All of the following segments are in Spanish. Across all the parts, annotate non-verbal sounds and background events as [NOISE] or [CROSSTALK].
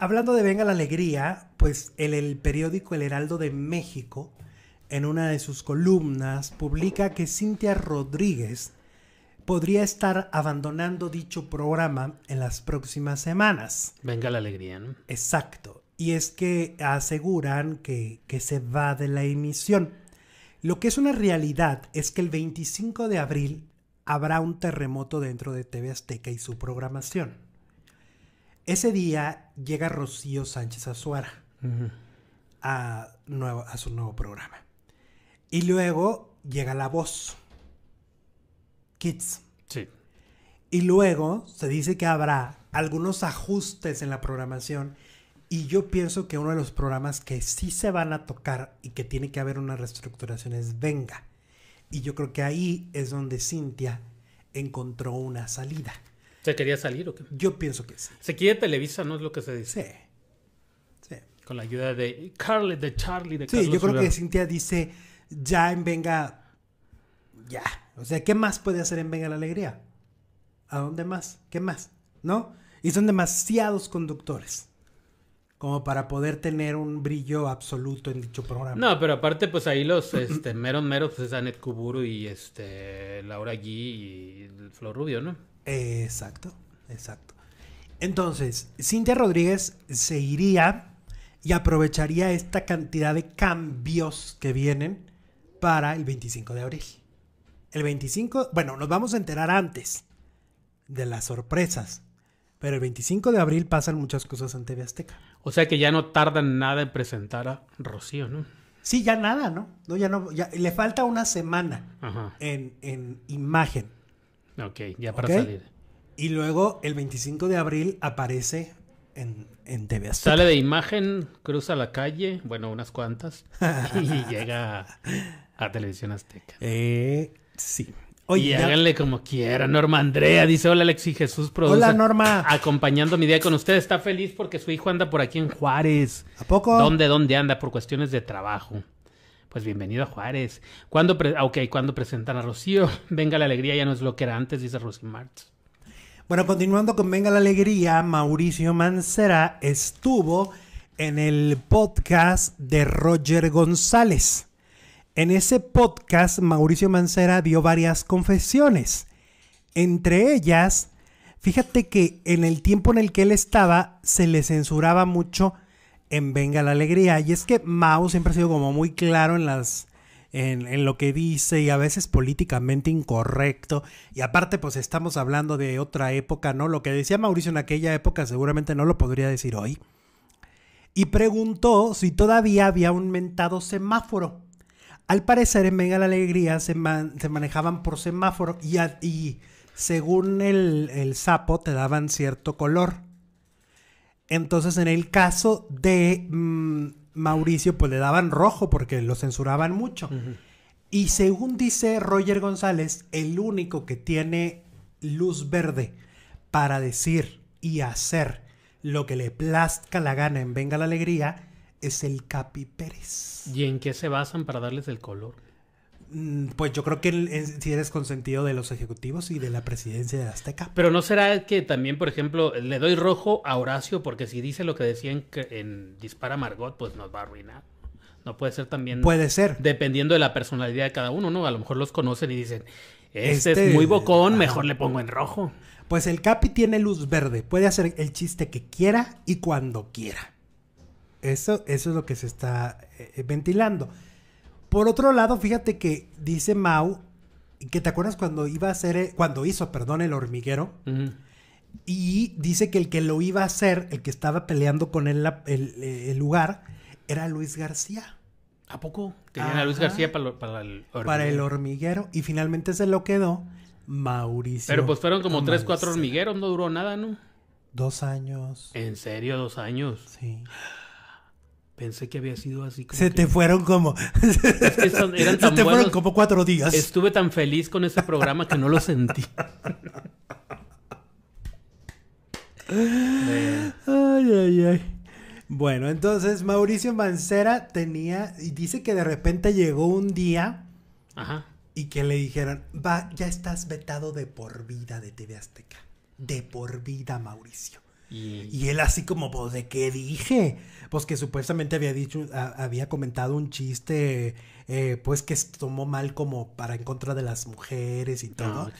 hablando de Venga la Alegría, pues el, periódico El Heraldo de México, en una de sus columnas, publica que Cintia Rodríguez podría estar abandonando dicho programa en las próximas semanas. Venga la alegría, ¿no? Exacto. Y es que aseguran que, que se va de la emisión. Lo que es una realidad es que el 25 de abril habrá un terremoto dentro de TV Azteca y su programación. Ese día llega Rocío Sánchez Azuara a, a su nuevo programa. Y luego llega La Voz. Kids. Sí. Y luego se dice que habrá algunos ajustes en la programación. Y yo pienso que uno de los programas que sí se van a tocar y que tiene que haber una reestructuración es Venga. Y yo creo que ahí es donde Cintia encontró una salida. ¿Se quería salir o qué? Yo pienso que sí. Se quiere Televisa, ¿no es lo que se dice? Sí. Sí. Con la ayuda de Carly, de Charlie, de Sí, yo creo que Cintia dice, ya en Venga, ya. O sea, ¿qué más puede hacer en Venga la Alegría? ¿A dónde más? ¿Qué más? ¿No? Y son demasiados conductores como para poder tener un brillo absoluto en dicho programa. No, pero aparte, pues ahí los [CLEARS THROAT] este, mero, mero, pues, es Anet Kuburu y este, Laura G y Flor Rubio, ¿no? Exacto, exacto. Entonces, Cintia Rodríguez se iría y aprovecharía esta cantidad de cambios que vienen para el 25 de abril. El 25, bueno, nos vamos a enterar antes de las sorpresas, pero el 25 de abril pasan muchas cosas en TV Azteca. O sea que ya no tardan nada en presentar a Rocío, ¿no? Sí, ya nada, ¿no? no ya no, ya, le falta una semana En, en imagen. Ok, ya para salir. Y luego el 25 de abril aparece en, en TV Azteca. Sale de imagen, cruza la calle, bueno, unas cuantas, [LAUGHS] y llega a, Televisión Azteca. Eh, sí. Oye, háganle como quiera. Norma Andrea dice: Hola, Alex Jesús produce. Hola, Norma. Acompañando mi día con usted. Está feliz porque su hijo anda por aquí en Juárez. ¿A poco? ¿Dónde, dónde anda? Por cuestiones de trabajo pues bienvenido a Juárez. Cuando ah, ok, cuando presentan a Rocío, [LAUGHS] venga la alegría, ya no es lo que era antes, dice Rosy Martz. Bueno, continuando con Venga la Alegría, Mauricio Mancera estuvo en el podcast de Roger González. En ese podcast, Mauricio Mancera dio varias confesiones. Entre ellas, fíjate que en el tiempo en el que él estaba, se le censuraba mucho en Venga la Alegría. Y es que Mao siempre ha sido como muy claro en las. En, lo que dice y a veces políticamente incorrecto. Y aparte, pues estamos hablando de otra época, ¿no? Lo que decía Mauricio en aquella época seguramente no lo podría decir hoy. Y preguntó si todavía había un mentado semáforo. Al parecer, en Venga la Alegría se, manejaban por semáforo y, según el, el sapo te daban cierto color. Entonces, en el caso de mm, Mauricio, pues le daban rojo porque lo censuraban mucho. Y según dice Roger González, el único que tiene luz verde para decir y hacer lo que le plazca la gana en Venga la Alegría es el Capi Pérez. ¿Y en qué se basan para darles el color? Mm, pues yo creo que si eres consentido de los ejecutivos y de la presidencia de Azteca. Pero no será que también, por ejemplo, le doy rojo a Horacio porque si dice lo que decía en, Dispara Margot, pues nos va a arruinar. No puede ser también. Puede ser. Dependiendo de la personalidad de cada uno, ¿no? A lo mejor los conocen y dicen, este, es este muy bocón, mejor le pongo en rojo. Pues el Capi tiene luz verde, puede hacer el chiste que quiera y cuando quiera. Eso, eso es lo que se está eh, ventilando. Por otro lado, fíjate que dice Mau que te acuerdas cuando iba a hacer, cuando hizo, perdón, el hormiguero. Y dice que el que lo iba a hacer, el que estaba peleando con él el, lugar, era Luis García. ¿A poco? Tenían a Luis García para, el hormiguero. Para el hormiguero. Y finalmente se lo quedó Mauricio. Pero pues fueron como tres, cuatro hormigueros, no duró nada, ¿no? Dos años. ¿En serio, dos años? Sí pensé que había sido así. se te fueron como. [LAUGHS] se te fueron como cuatro días. Estuve tan feliz con ese programa que no lo sentí. ay, ay, ay. Bueno, entonces Mauricio Mancera tenía y dice que de repente llegó un día y que le dijeron, va, ya estás vetado de por vida de TV Azteca. De por vida, Mauricio. Y... él así como, pues, ¿de qué dije? Pues que supuestamente había dicho, había comentado un chiste, eh, pues que se tomó mal como para en contra de las mujeres y ah, todo.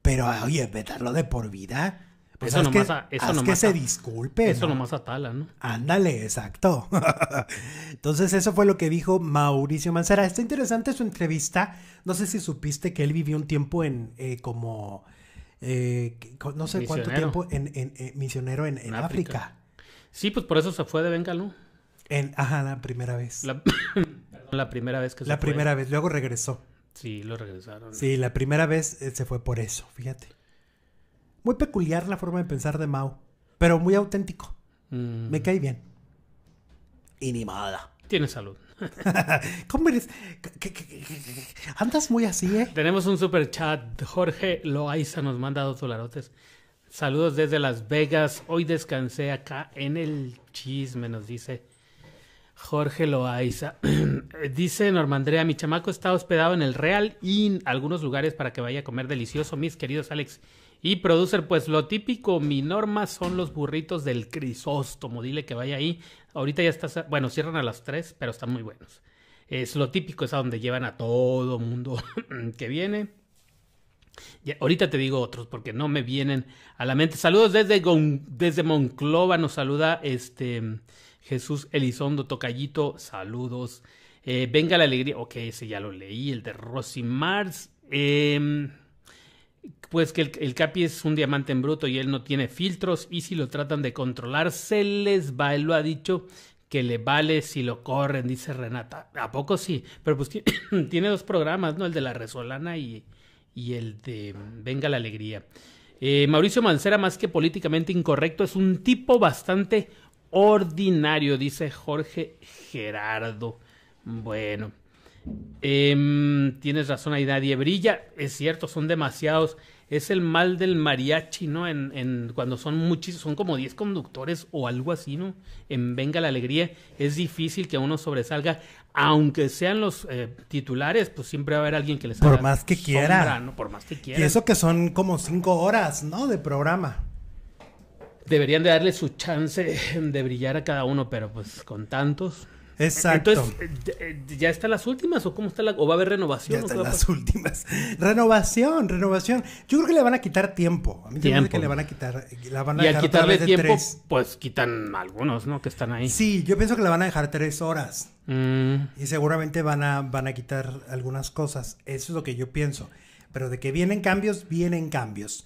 Pero, oye, vetarlo de por vida. Pues eso nomás, que, a, que se disculpe. Eso ¿no? nomás atala, ¿no? Ándale, exacto. [LAUGHS] Entonces, eso fue lo que dijo Mauricio Mancera. Está interesante su entrevista. No sé si supiste que él vivió un tiempo en eh, como eh, no sé cuánto tiempo en, eh, misionero en, África. Sí, pues por eso se fue de Bengalú. En, ajá, la primera vez. La, [COUGHS] primera vez que se La primera vez, luego regresó. Sí, lo regresaron. Sí, la primera vez eh, se fue por eso, fíjate. Muy peculiar la forma de pensar de Mao, pero muy auténtico. Mm. Me cae bien. Inimada Tiene salud. [LAUGHS] ¿Cómo eres? Andas muy así, ¿eh? Tenemos un super chat. Jorge Loaiza nos manda dos dolarotes. Saludos desde Las Vegas. Hoy descansé acá en el chisme, nos dice Jorge Loaiza. [CLEARS THROAT] dice Normandrea, mi chamaco está hospedado en el Real en algunos lugares para que vaya a comer delicioso, mis queridos Alex y producer, pues lo típico, mi norma son los burritos del Crisóstomo. Dile que vaya ahí. Ahorita ya está, bueno, cierran a las tres, pero están muy buenos. Es lo típico, es a donde llevan a todo mundo [CLEARS THROAT] que viene. ahorita te digo otros porque no me vienen a la mente. Saludos desde, Monclova, nos saluda este Jesús Elizondo Tocallito. Saludos. Eh, Venga la alegría. Ok, ese ya lo leí. El de Rosy Mars. Eh, pues que el, el, Capi es un diamante en bruto y él no tiene filtros y si lo tratan de controlar se les va, él lo ha dicho que le vale si lo corren, dice Renata. ¿A poco sí? Pero pues [COUGHS] tiene dos programas, ¿no? El de la Resolana y, y el de Venga la Alegría. Eh, Mauricio Mancera, más que políticamente incorrecto, es un tipo bastante ordinario, dice Jorge Gerardo. Bueno. Em, tienes razón, ahí nadie brilla. Es cierto, son demasiados. Es el mal del mariachi, ¿no? En, cuando son muchísimos, son como 10 conductores o algo así, ¿no? En Venga la Alegría, es difícil que uno sobresalga. Aunque sean los eh, titulares, pues siempre va a haber alguien que les haga Por más que quiera. ¿no? Por más que quiera. Y eso que son como 5 horas, ¿no? De programa deberían de darle su chance de brillar a cada uno, pero pues con tantos. Exacto. Entonces, eh, ¿ya están las últimas o cómo está la, o va a haber renovación? Ya están las últimas. Renovación, renovación. Yo creo que le van a quitar tiempo. A mí me parece que le van a quitar, la van a y dejar quitarle tiempo, tres. pues quitan algunos, ¿no? Que están ahí. Sí, yo pienso que le van a dejar tres horas. Mm. Y seguramente van a, van a quitar algunas cosas. Eso es lo que yo pienso. Pero de que vienen cambios, vienen cambios.